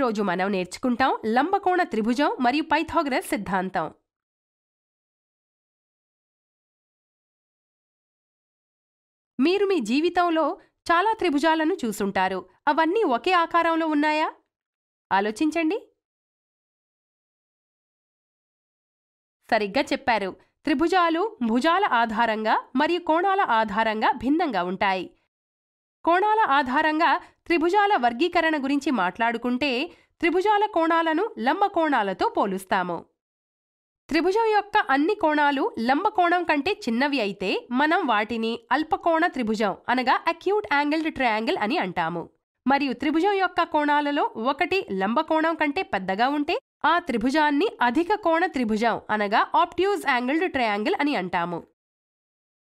ఈరోజు మనం నేర్చుకుంటాం లంబకోణ త్రిభుజం మరియు పైథాగరస్ సిద్ధాంతం మీరు మీ జీవితంలో చాలా త్రిభుజాలను చూసుంటారు అవన్నీ ఒకే ఆకారంలో ఉన్నాయా ఆలోచించండి సరిగ్గా చెప్పారు త్రిభుజాలు భుజాల ఆధారంగా మరియు కోణాల ఆధారంగా భిన్నంగా ఉంటాయి కోణాల ఆధారంగా త్రిభుజాల వర్గీకరణ గురించి మాట్లాడుకుంటే త్రిభుజాల కోణాలను లంబ కోణాలతో పోలుస్తాము త్రిభుజం యొక్క అన్ని కోణాలు లంబకోణం కంటే చిన్నవి అయితే మనం వాటిని అల్పకోణ త్రిభుజం అనగా అక్యూట్ యాంగిల్డ్ ట్రయాంగిల్ అని అంటాము మరియు త్రిభుజం యొక్క కోణాలలో ఒకటి లంబకోణం కంటే పెద్దగా ఉంటే ఆ త్రిభుజాన్ని అధిక కోణ త్రిభుజం అనగా ఆప్ట్యూజ్ యాంగిల్డ్ ట్రయాంగిల్ అని అంటాము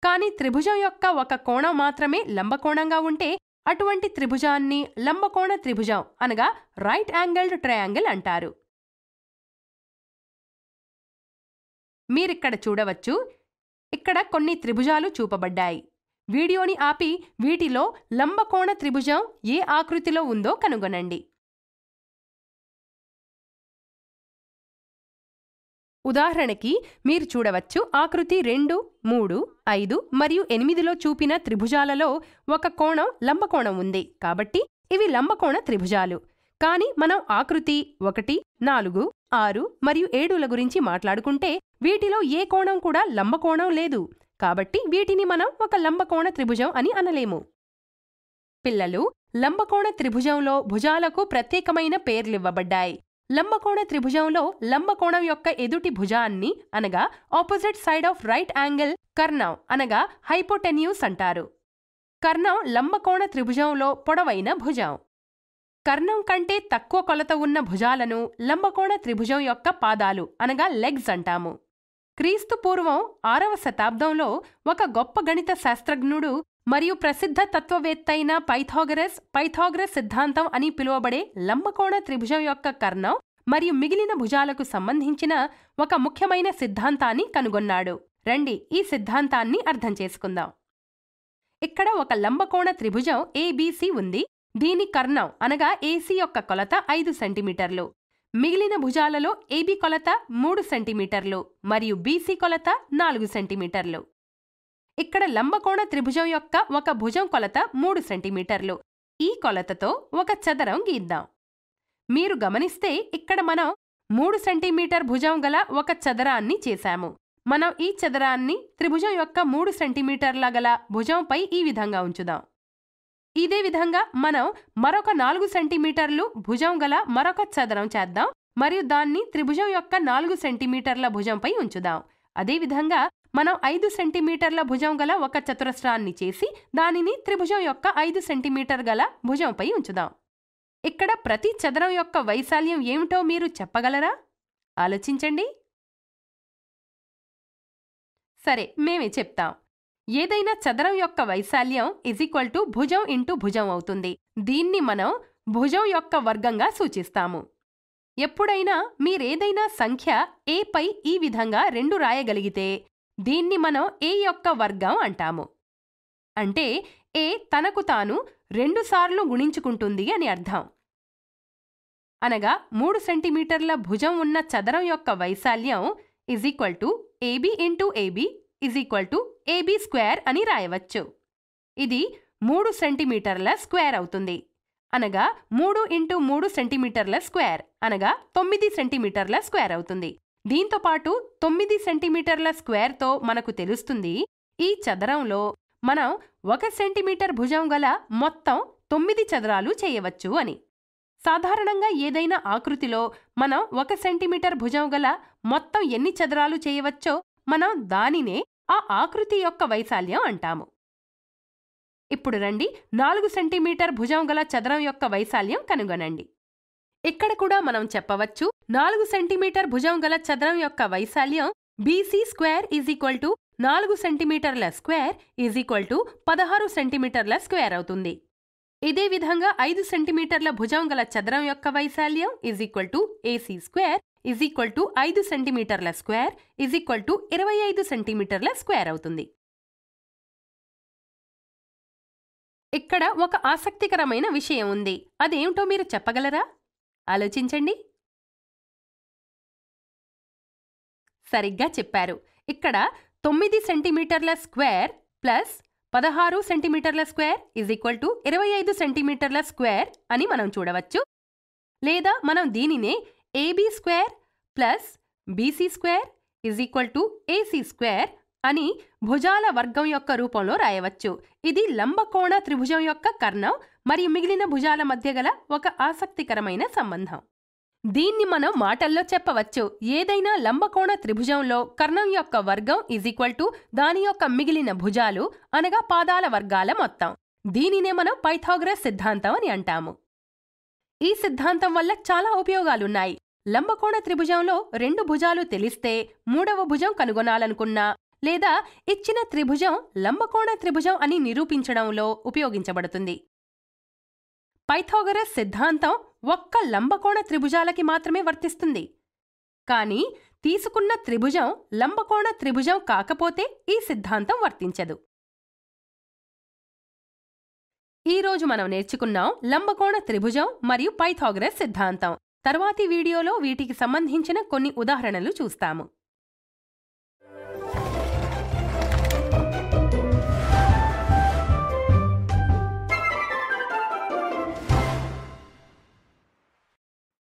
కానీ త్రిభుజం యొక్క ఒక కోణం మాత్రమే లంబకోణంగా ఉంటే అటువంటి త్రిభుజాన్ని లంబకోణ త్రిభుజం అనగా రైట్ యాంగిల్డ్ ట్రయాంగిల్ అంటారు మీరిక్కడ చూడవచ్చు ఇక్కడ కొన్ని త్రిభుజాలు చూపబడ్డాయి వీడియోని ఆపి వీటిలో లంబకోణ త్రిభుజం ఏ ఆకృతిలో ఉందో కనుగొనండి ఉదాహరణకి మీరు చూడవచ్చు ఆకృతి రెండు మూడు ఐదు మరియు ఎనిమిదిలో చూపిన త్రిభుజాలలో ఒక కోణం లంబకోణం ఉంది కాబట్టి ఇవి లంబకోణ త్రిభుజాలు కాని మనం ఆకృతి ఒకటి నాలుగు ఆరు మరియు ఏడుల గురించి మాట్లాడుకుంటే వీటిలో ఏ కోణం కూడా లంబకోణం లేదు కాబట్టి వీటిని మనం ఒక లంబకోణ త్రిభుజం అని అనలేము పిల్లలు లంబకోణ త్రిభుజంలో భుజాలకు ప్రత్యేకమైన పేర్లివ్వబడ్డాయి లంబకోణ త్రిభుజంలో లంబకోణం యొక్క ఎదుటి భుజాన్ని అనగా opposite side of right angle కర్ణం అనగా హైపోటెన్యూస్ అంటారు కర్ణం లంబకోణ త్రిభుజంలో పొడవైన భుజం కర్ణం కంటే తక్కువ కొలత ఉన్న భుజాలను లంబకోణ త్రిభుజం యొక్క పాదాలు అనగా లెగ్స్ అంటాము క్రీస్తు పూర్వం ఆరవ శతాబ్దంలో ఒక గొప్ప గణిత శాస్త్రజ్ఞుడు మరియు ప్రసిద్ధ తత్వవేత్తైన పైథాగరస్ పైథాగరస్ సిద్ధాంతం అని పిలువబడే లంబకోణ త్రిభుజం యొక్క కర్ణం మరియు మిగిలిన భుజాలకు సంబంధించిన ఒక ముఖ్యమైన సిద్ధాంతాన్ని కనుగొన్నాడు రండి ఈ సిద్ధాంతాన్ని అర్థం చేసుకుందాం ఇక్కడ ఒక లంబకోణ త్రిభుజం ఏబీసీ ఉంది దీని కర్ణం అనగా ఏసీ యొక్క కొలత ఐదు సెంటీమీటర్లు మిగిలిన భుజాలలో ఏబీ కొలత మూడు సెంటీమీటర్లు మరియు బీసీ కొలత నాలుగు సెంటీమీటర్లు ఇక్కడ లంబకోణ త్రిభుజం యొక్క ఒక భుజం కొలత మూడు సెంటీమీటర్లు ఈ కొలతతో ఒక చదరం గీద్దాం మీరు గమనిస్తే ఇక్కడ మనం మూడు సెంటీమీటర్ భుజం గల ఒక చదరాన్ని చేశాము మనం ఈ చదరాన్ని త్రిభుజం యొక్క మూడు సెంటీమీటర్ల గల భుజంపై ఈ విధంగా ఉంచుదాం ఇదే విధంగా మనం మరొక నాలుగు సెంటీమీటర్లు భుజం గల మరొక చదరం చేద్దాం మరియు దాన్ని త్రిభుజం యొక్క నాలుగు సెంటీమీటర్ల భుజంపై ఉంచుదాం అదేవిధంగా మనం ఐదు సెంటీమీటర్ల భుజం గల ఒక చతురస్రాన్ని చేసి దానిని త్రిభుజం యొక్క ఐదు సెంటీమీటర్ గల భుజంపై ఉంచుదాం ఇక్కడ ప్రతి చదరం యొక్క వైశాల్యం ఏమిటో మీరు చెప్పగలరా ఆలోచించండి సరే మేమే చెప్తాం ఏదైనా చదరం యొక్క వైశాల్యం ఇజ్ ఈక్వల్ టు భుజం ఇంటూ భుజం అవుతుంది దీన్ని మనం భుజం యొక్క వర్గంగా సూచిస్తాము ఎప్పుడైనా మీరేదైనా సంఖ్య ఏపై ఈ విధంగా రెండు రాయగలిగితే దీన్ని మనం ఏ యొక్క వర్గం అంటాము అంటే ఏ తనకు తాను రెండుసార్లు గుణించుకుంటుంది అని అర్థం అనగా మూడు సెంటీమీటర్ల భుజం ఉన్న చదరం యొక్క వైశాల్యం is equal to AB into AB is equal to AB square అని రాయవచ్చు ఇది మూడు సెంటీమీటర్ల స్క్వేర్ అవుతుంది అనగా మూడు ఇంటూ మూడు సెంటీమీటర్ల స్క్వేర్ అనగా తొమ్మిది సెంటీమీటర్ల స్క్వేర్ అవుతుంది దీంతో పాటు తొమ్మిది సెంటీమీటర్ల స్క్వేర్తో మనకు తెలుస్తుంది ఈ చదరంలో మనం ఒక సెంటీమీటర్ భుజం గల మొత్తం తొమ్మిది చదరాలు చేయవచ్చు అని సాధారణంగా ఏదైనా ఆకృతిలో మనం ఒక సెంటీమీటర్ భుజం గల మొత్తం ఎన్ని చదరాలు చేయవచ్చో మనం దానినే ఆ ఆకృతి యొక్క వైశాల్యం అంటాము ఇప్పుడు రండి నాలుగు సెంటీమీటర్ భుజం గల చదరం యొక్క వైశాల్యం కనుగొనండి ఇక్కడ కూడా మనం చెప్పవచ్చు నాలుగు సెంటీమీటర్ భుజం గల చదరం యొక్క వైశాల్యం BC square is equal to నాలుగు సెంటీమీటర్ల స్క్వేర్ ఈజ్ ఈక్వల్ టు పదహారు సెంటీమీటర్ల స్క్వేర్ అవుతుంది ఇదే విధంగా ఐదు సెంటీమీటర్ల భుజం గల చదరం యొక్క వైశాల్యం is equal to AC square is equal to ఐదు సెంటీమీటర్ల స్క్వేర్ ఈజ్ ఈక్వల్ టు ఇరవై ఐదు సెంటీమీటర్ల స్క్వేర్ అవుతుంది ఇక్కడ ఒక ఆసక్తికరమైన విషయం ఉంది అదేమిటో మీరు చెప్పగలరా ఆలోచించండి సరిగ్గా చెప్పారు ఇక్కడ తొమ్మిది సెంటీమీటర్ల స్క్వేర్ ప్లస్ పదహారు సెంటీమీటర్ల స్క్వేర్ ఈజ్ ఈక్వల్ టు ఇరవై ఐదు సెంటీమీటర్ల స్క్వేర్ అని మనం చూడవచ్చు లేదా మనం దీనినే AB square plus BC square is equal to AC square అని భుజాల వర్గం యొక్క రూపంలో రాయవచ్చు ఇది లంబకోణ త్రిభుజం యొక్క కర్ణం మరియు మిగిలిన భుజాల మధ్య గల ఒక ఆసక్తికరమైన సంబంధం దీన్ని మనం మాటల్లో చెప్పవచ్చు ఏదైనా లంబకోణ త్రిభుజంలో కర్ణం యొక్క వర్గం ఈజ్ ఈక్వల్ టు దాని యొక్క మిగిలిన భుజాలు అనగా పాదాల వర్గాల మొత్తం దీనినే మనం పైథాగ్రస్ సిద్ధాంతం అని అంటాము ఈ సిద్ధాంతం వల్ల చాలా ఉపయోగాలున్నాయి లంబకోణ త్రిభుజంలో రెండు భుజాలు తెలిస్తే మూడవ భుజం కనుగొనాలనుకున్నా లేదా ఇచ్చిన త్రిభుజం లంబకోణ త్రిభుజం అని నిరూపించడంలో ఉపయోగించబడుతుంది పైథాగరస్ సిద్ధాంతం ఒక్క లంబకోణ త్రిభుజాలకి మాత్రమే వర్తిస్తుంది కానీ తీసుకున్న త్రిభుజం లంబకోణ త్రిభుజం కాకపోతే ఈ సిద్ధాంతం వర్తించదు ఈరోజు మనం నేర్చుకున్నాం లంబకోణ త్రిభుజం మరియు పైథాగరస్ సిద్ధాంతం తర్వాతి వీడియోలో వీటికి సంబంధించిన కొన్ని ఉదాహరణలు చూస్తాము